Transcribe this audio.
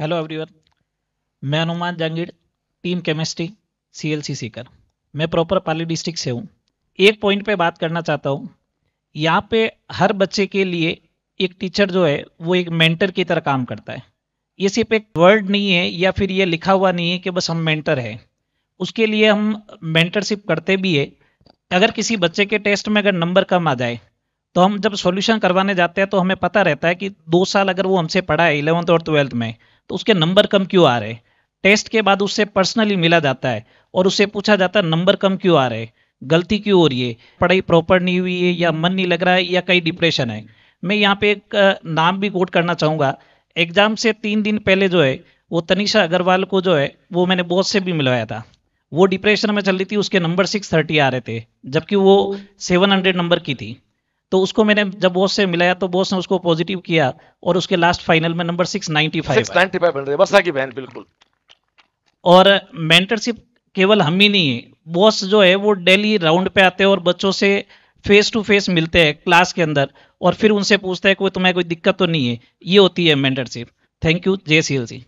hello everyone मैं Hanuman Jahangir team chemistry C L C Sikar मैं proper पाली district से हूँ एक पॉइंट पे बात करना चाहता हूँ यहाँ पे हर बच्चे के लिए एक टीचर जो है वो एक मेंटर की तरह काम करता है ये सिर्फ एक वर्ड नहीं है या फिर ये लिखा हुआ नहीं है कि बस हम मेंटर हैं उसके लिए हम मेंटरशिप करते भी है अगर किसी बच्चे के टेस्ट में अगर नंबर कम आ जाए तो हम जब सॉल्यूशन करवाने जाते हैं तो हमें पता रहता है कि दो साल अगर वो हमसे पढ़ा है इलेवंथ और ट्वेल्थ में तो उसके नंबर कम क्यों आ रहे हैं टेस्ट के बाद उससे पर्सनली मिला जाता है और उससे पूछा जाता है नंबर कम क्यों आ रहे हैं गलती क्यों हो रही है पढ़ाई प्रॉपर नहीं हुई है या मन नहीं लग रहा है या कहीं डिप्रेशन है मैं यहाँ पे एक नाम भी कोट करना चाहूँगा एग्जाम से तीन दिन पहले जो है वो तनिषा अग्रवाल को जो है वो मैंने बॉस से भी मिलवाया था वो डिप्रेशन में चल रही थी उसके नंबर सिक्स थर्टी आ रहे थे जबकि वो सेवन हंड्रेड नंबर की थी तो उसको मैंने जब बोस से मिलाया तो बोस ने उसको पॉजिटिव किया और उसके लास्ट फाइनल में नंबर सिक्स नाइनटी फाइव की बहन बिल्कुल और मेंटरशिप केवल हम ही नहीं है बॉस जो है वो डेली राउंड पे आते हैं और बच्चों से फेस टू फेस मिलते हैं क्लास के अंदर और फिर उनसे पूछते हैं कोई तुम्हें कोई दिक्कत तो नहीं है ये होती है मेंटरशिप थैंक यू जय सी एल सी